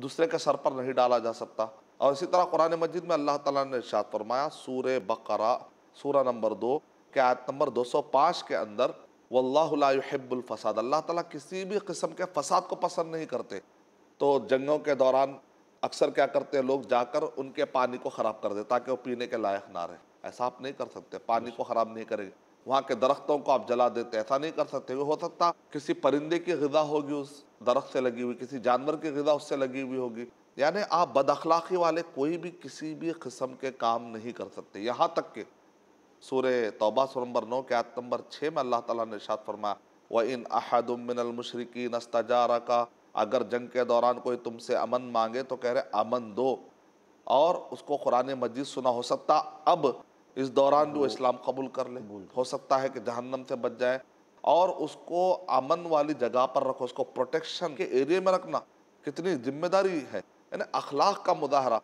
दूसरे के सर पर नहीं डाला जा सकता और इसी तरह कुरान मजिद में अल्लाह तला ने इर्शाद फरमाया सूर बकरा सूरा नंबर दो के आयत नंबर 205 के अंदर फसाद अल्लाह ताला किसी भी किस्म के फसाद को पसंद नहीं करते तो जंगों के दौरान अक्सर क्या करते हैं लोग जाकर उनके पानी को ख़राब कर दे ताकि वो पीने के लायक ना रहे ऐसा आप नहीं कर सकते पानी को ख़राब नहीं करेंगे वहाँ के दरख्तों को आप जला देते ऐसा नहीं कर सकते हो सकता किसी परिंदे की गजा होगी उस दरख्त से लगी हुई किसी जानवर की गज़ा उससे लगी हुई होगी यानी आप बदखलाक़ी वाले कोई भी किसी भी किस्म के काम नहीं कर सकते यहाँ तक कि सूर तोबा सो नंबर नौ के आत नंबर छः में अल्लाह ताला ने इशात फरमाया व इन अहदमिनमशरकी नस्ताजारा का अगर जंग के दौरान कोई तुमसे अमन मांगे तो कह रहे अमन दो और उसको कुरान मजीद सुना हो सकता अब इस दौरान भी वो इस्लाम कबूल कर ले हो सकता है कि जहन्नम से बच जाए और उसको अमन वाली जगह पर रखो उसको प्रोटेक्शन के एरिए में रखना कितनी जिम्मेदारी है यानी अखलाक का मुजाहरा